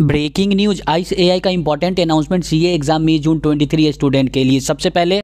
breaking news ice ए का important announcement CA exam में जून 23 student के लिए सबसे पहले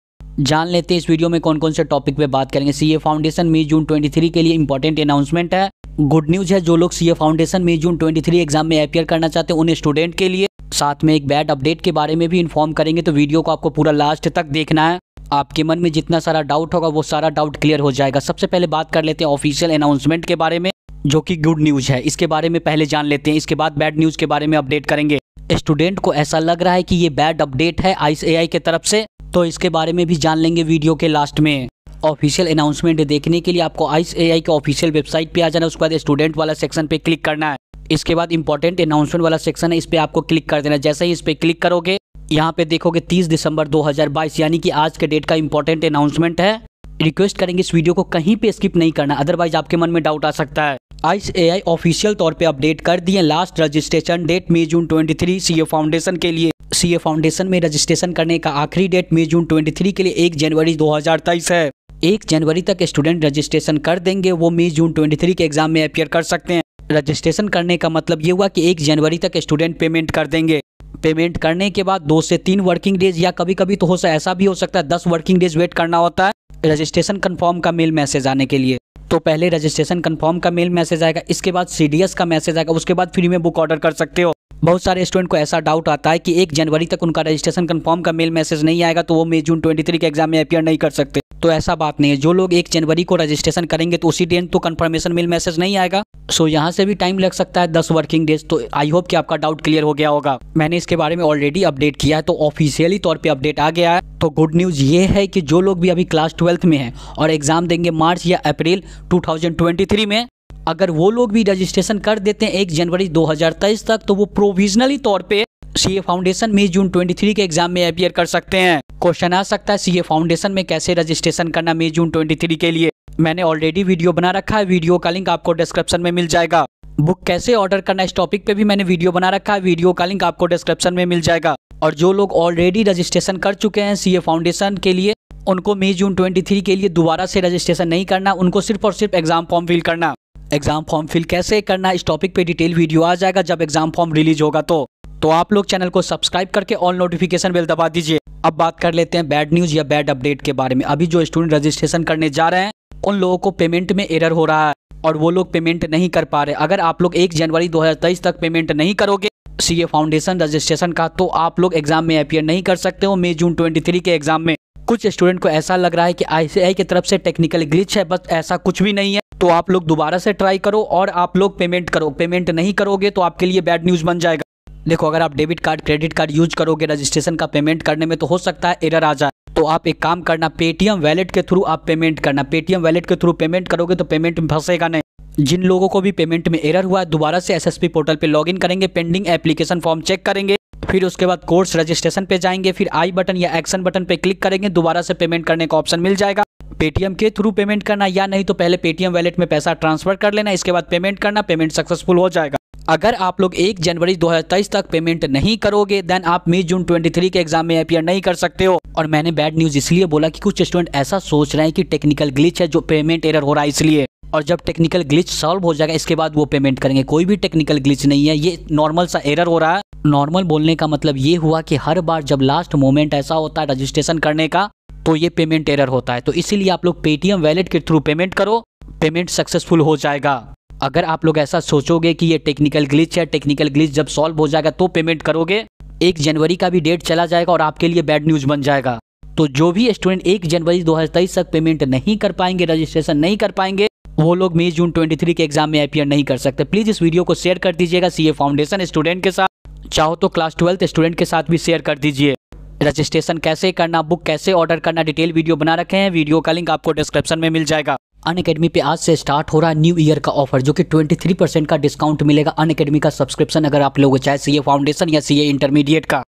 जान लेते हैं इस वीडियो में कौन कौन से टॉपिक पे बात करेंगे सीए फाउंडेशन में जून 23 के लिए इंपॉर्टेंट अनाउंसमेंट है गुड न्यूज है जो लोग सीए फाउंडेशन में जून 23 एग्जाम में अपियर करना चाहते हैं उन स्टूडेंट के लिए साथ में एक बैड अपडेट के बारे में भी इन्फॉर्म करेंगे तो वीडियो को आपको पूरा लास्ट तक देखना है आपके मन में जितना सारा डाउट होगा वो सारा डाउट क्लियर हो जाएगा सबसे पहले बात कर लेते हैं ऑफिशियल अनाउंसमेंट के बारे में जो कि गुड न्यूज़ है इसके बारे में पहले जान लेते हैं इसके बाद बैड न्यूज़ के बारे में अपडेट करेंगे स्टूडेंट को ऐसा लग रहा है कि ये बैड अपडेट है आई के तरफ से तो इसके बारे में भी जान लेंगे वीडियो के लास्ट में ऑफिशियल अनाउंसमेंट देखने के लिए आपको आइस ए के ऑफिशियल वेबसाइट पे आ जाना उसके बाद स्टूडेंट वाला सेक्शन पे क्लिक करना है इसके बाद इंपॉर्टेंट अनाउंसमेंट वाला सेक्शन है इस पर आपको क्लिक कर देना जैसे ही इस पर क्लिक करोगे यहाँ पे देखोगे 30 दिसंबर 2022 यानी कि आज के डेट का इंपॉर्टेंट अनाउंसमेंट है रिक्वेस्ट करेंगे इस वीडियो को कहीं पे स्किप नहीं करना अदरवाइज आपके मन में डाउट आ सकता है आई ऑफिशियल तौर पे अपडेट कर दिए लास्ट रजिस्ट्रेशन डेट मई जून 23 सीए फाउंडेशन के लिए सीए फाउंडेशन में रजिस्ट्रेशन करने का आखिरी डेट मई जून 23 के लिए एक जनवरी 2023 है एक जनवरी तक स्टूडेंट रजिस्ट्रेशन कर देंगे वो मई जून 23 के एग्जाम में अपियर कर सकते हैं रजिस्ट्रेशन करने का मतलब ये हुआ की एक जनवरी तक स्टूडेंट पेमेंट कर देंगे पेमेंट करने के बाद दो से तीन वर्किंग डेज या कभी कभी तो हो सकता ऐसा भी हो सकता है दस वर्किंग डेज वेट करना होता है रजिस्ट्रेशन कन्फर्म का मेल मैसेज आने के लिए तो पहले रजिस्ट्रेशन कन्फर्म का मेल मैसेज आएगा इसके बाद सी का मैसेज आएगा उसके बाद फ्री में बुक ऑर्डर कर सकते हो बहुत सारे स्टूडेंट को ऐसा डाउट आता है कि एक जनवरी तक उनका रजिस्ट्रेशन कन्फर्म का मेल मैसेज नहीं आएगा तो वो मई जून ट्वेंटी के एग्जाम में अपियर नहीं कर सकते तो ऐसा बात नहीं है जो लोग एक जनवरी को रजिस्ट्रेशन करेंगे तो उसी डेट तो कंफर्मेशन मेल मैसेज नहीं आएगा सो so, यहाँ से भी टाइम लग सकता है दस वर्किंग डेज तो आई होप कि आपका डाउट क्लियर हो गया होगा मैंने इसके बारे में ऑलरेडी अपडेट किया है तो ऑफिशियली तौर पे अपडेट आ गया है तो गुड न्यूज़ ये है कि जो लोग भी अभी क्लास ट्वेल्थ में हैं और एग्ज़ाम देंगे मार्च या अप्रैल 2023 में अगर वो लोग भी रजिस्ट्रेशन कर देते हैं एक जनवरी 2023 तक तो वो प्रोविजनली तौर पर सी फाउंडेशन में जून थ्री के एग्जाम में अपियर कर सकते हैं क्वेश्चन आ सकता है सीए फाउंडेशन में कैसे रजिस्ट्रेशन करना मई जून 23 के लिए मैंने ऑलरेडी वीडियो बना रखा है वीडियो का लिंक आपको डिस्क्रिप्शन में मिल जाएगा बुक कैसे ऑर्डर करना इस टॉपिक पे भी मैंने वीडियो बना रखा है वीडियो का लिंक आपको डिस्क्रिप्शन में मिल जाएगा और जो लोग ऑलरेडी रजिस्ट्रेशन कर चुके हैं सी फाउंडेशन के लिए उनको मई जून ट्वेंटी के लिए दोबारा से रजिस्ट्रेशन नहीं करना उनको सिर्फ और सिर्फ एग्जाम फॉर्म फिल करना एग्जाम फॉर्म फिल कैसे करना इस टॉपिक पे डिटेल वीडियो आ जाएगा जब एग्जाम फॉर्म रिलीज होगा तो तो आप लोग चैनल को सब्सक्राइब करके ऑल नोटिफिकेशन बेल दबा दीजिए अब बात कर लेते हैं बैड न्यूज़ या बैड अपडेट के बारे में अभी जो स्टूडेंट रजिस्ट्रेशन करने जा रहे हैं उन लोगों को पेमेंट में एरर हो रहा है और वो लोग पेमेंट नहीं कर पा रहे अगर आप लोग एक जनवरी दो तक पेमेंट नहीं करोगे सी ए फाउंडेशन रजिस्ट्रेशन का तो आप लोग एग्जाम में अपियर नहीं कर सकते हो मई जून ट्वेंटी के एग्जाम में कुछ स्टूडेंट को ऐसा लग रहा है कि आई की तरफ से टेक्निकल ग्लिच है बस ऐसा कुछ भी नहीं है तो आप लोग दोबारा से ट्राई करो और आप लोग पेमेंट करो पेमेंट नहीं करोगे तो आपके लिए बैड न्यूज़ बन जाएगा देखो अगर आप debit card credit card use करोगे रजिस्ट्रेशन का पेमेंट करने में तो हो सकता है एरर आ जाए तो आप एक काम करना पेटीएम वैलेट के थ्रू आप पेमेंट करना पेटीएम वैलेट के थ्रू पेमेंट करोगे तो पेमेंट में फंसेगा नहीं जिन लोगों को भी पेमेंट में एरर हुआ है दोबारा से एसएसपी पोर्टल पे लॉगिन करेंगे पेंडिंग एप्लीकेशन फॉर्म चेक करेंगे फिर उसके बाद कोर्स रजिस्ट्रेशन पे जाएंगे फिर आई बटन या एक्शन बटन पे क्लिक करेंगे दोबारा से पेमेंट करने का ऑप्शन मिल जाएगा पेटीएम के थ्रू पेमेंट करना या नहीं तो पहले पेटीएम वैलेट में पैसा ट्रांसफर कर लेना इसके बाद पेमेंट करना पेमेंट सक्सेसफुल हो जाएगा अगर आप लोग एक जनवरी 2023 तक पेमेंट नहीं करोगे देन आप मई जून 23 के एग्जाम में अपियर नहीं कर सकते हो और मैंने बैड न्यूज़ इसलिए बोला कि कुछ स्टूडेंट ऐसा सोच रहे हैं कि टेक्निकल ग्लिच है जो पेमेंट एरर हो रहा है इसलिए और जब टेक्निकल ग्लिच सॉल्व हो जाएगा इसके बाद वो पेमेंट करेंगे कोई भी टेक्निकल ग्लिच नहीं है ये नॉर्मल सा एरर हो रहा है नॉर्मल बोलने का मतलब ये हुआ कि हर बार जब लास्ट मोमेंट ऐसा होता है रजिस्ट्रेशन करने का तो ये पेमेंट एरर होता है तो इसीलिए आप लोग पेटीएम वैलेट के थ्रू पेमेंट करो पेमेंट सक्सेसफुल हो जाएगा अगर आप लोग ऐसा सोचोगे कि ये टेक्निकल ग्लिच है टेक्निकल ग्लिच जब सॉल्व हो जाएगा तो पेमेंट करोगे एक जनवरी का भी डेट चला जाएगा और आपके लिए बैड न्यूज़ बन जाएगा तो जो भी स्टूडेंट एक जनवरी दो तक पेमेंट नहीं कर पाएंगे रजिस्ट्रेशन नहीं कर पाएंगे वो लोग मई जून 23 के एग्जाम में अपियर नहीं कर सकते प्लीज़ इस वीडियो को शेयर कर दीजिएगा सीए फाउंडेशन स्टूडेंट के साथ चाहो तो क्लास ट्वेल्थ स्टूडेंट के साथ भी शेयर कर दीजिए रजिस्ट्रेशन कैसे करना बुक कैसे ऑर्डर करना डिटेल वीडियो बना रखे हैं वीडियो का लिंक आपको डिस्क्रिप्शन में मिल जाएगा अन अकेडमी पर आज से स्टार्ट हो रहा है न्यू ईयर का ऑफर जो कि 23 परसेंट का डिस्काउंट मिलेगा अन अकेडमी का सब्सक्रिप्शन अगर आप लोग चाहे सीए फाउंडेशन या सी इंटरमीडिएट का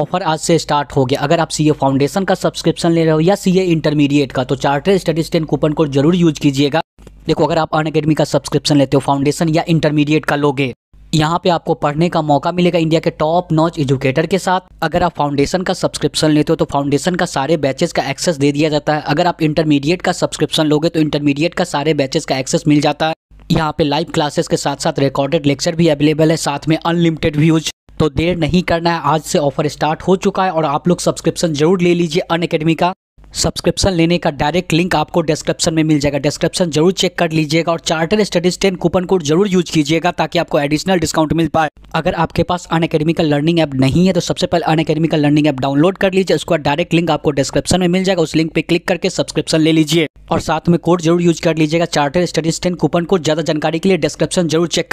ऑफर आज से स्टार्ट हो गया अगर आप सीए फाउंडेशन का सब्सक्रिप्शन ले रहे हो या सी इंटरमीडिएट का तो charter studies ten coupon code जरूर यूज कीजिएगा देखो अगर आप अन अकेडमी का सब्सक्रिप्शन लेते हो फाउंडेशन या इंटरमीडिएट का लोगे यहाँ पे आपको पढ़ने का मौका मिलेगा इंडिया के टॉप नॉच एजुकेटर के साथ अगर आप फाउंडेशन का सब्सक्रिप्शन लेते हो तो फाउंडेशन का सारे बैचेस का एक्सेस दे दिया जाता है अगर आप इंटरमीडिएट का सब्सक्रिप्शन लोगे तो इंटरमीडिएट का सारे बैचेस का एक्सेस मिल जाता है यहाँ पे लाइव क्लासेस के साथ साथ रिकॉर्डेड लेक्चर भी अवेलेबल है साथ में अनलिमिटेड व्यूज तो देर नहीं करना है आज से ऑफर स्टार्ट हो चुका है और आप लोग सब्सक्रिप्शन जरूर ले लीजिए अन अकेडमी का सब्सक्रिप्शन लेने का डायरेक्ट लिंक आपको डिस्क्रिप्शन में मिल जाएगा डिस्क्रिप्शन जरूर चेक कर लीजिएगा और charter studies ten coupon code जरूर यूज कीजिएगा ताकि आपको एडिशनल डिस्काउंट मिल पाए अगर आपके पास अन अकेडमी का लर्निंग ऐप नहीं है तो सबसे पहले अन अकेडमी का लर्निंग ऐप डाउनलोड कर लीजिए उसका डायरेक्ट लिंक आपको डिस्क्रिप्शन में मिल जाएगा उस लिंक पर क्लिक करके सब्सक्रिप्शन ले लीजिए और साथ में कोड जरूर यूज कर लीजिएगा charter studies ten coupon code ज़्यादा जानकारी के लिए डिस्क्रिप्शन जरूर चेक कर